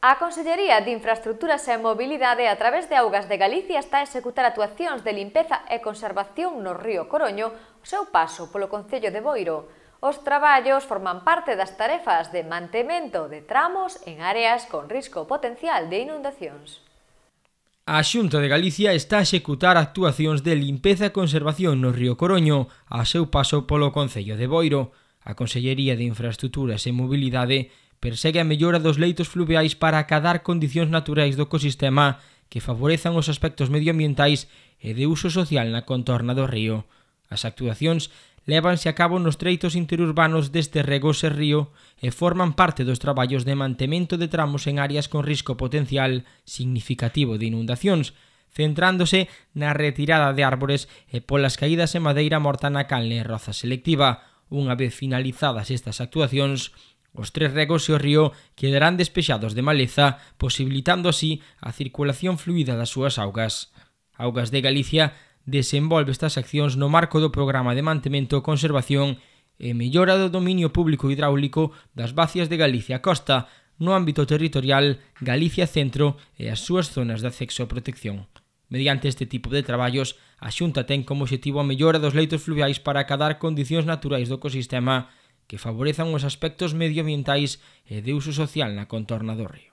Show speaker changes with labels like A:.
A: A Consellería de Infraestructuras e Mobilidade a través de Augas de Galicia está a executar actuacións de limpeza e conservación no río Coroño o seu paso polo Concello de Boiro. Os traballos forman parte das tarefas de mantemento de tramos en áreas con risco potencial de inundacións.
B: A Xunta de Galicia está a executar actuacións de limpeza e conservación no río Coroño a seu paso polo Concello de Boiro. A Consellería de Infraestructuras e Mobilidade persegue a mellora dos leitos fluviais para acadar condicións naturais do ecosistema que favorezan os aspectos medioambientais e de uso social na contorna do río. As actuacións lévanse a cabo nos treitos interurbanos deste regose río e forman parte dos traballos de mantemento de tramos en áreas con risco potencial significativo de inundacións, centrándose na retirada de árbores e polas caídas en madeira morta na canle e roza selectiva. Unha vez finalizadas estas actuacións, Os tres regos e o río quedarán despexados de maleza, posibilitando así a circulación fluida das súas augas. Augas de Galicia desenvolve estas accións no marco do Programa de Mantemento, Conservación e Mellora do Dominio Público Hidráulico das Bacias de Galicia Costa, no ámbito territorial Galicia Centro e as súas zonas de acceso a protección. Mediante este tipo de traballos, a Xunta ten como objetivo a mellora dos leitos fluviais para acadar condicións naturais do ecosistema que favorezan os aspectos medioambientais e de uso social na contorna do río.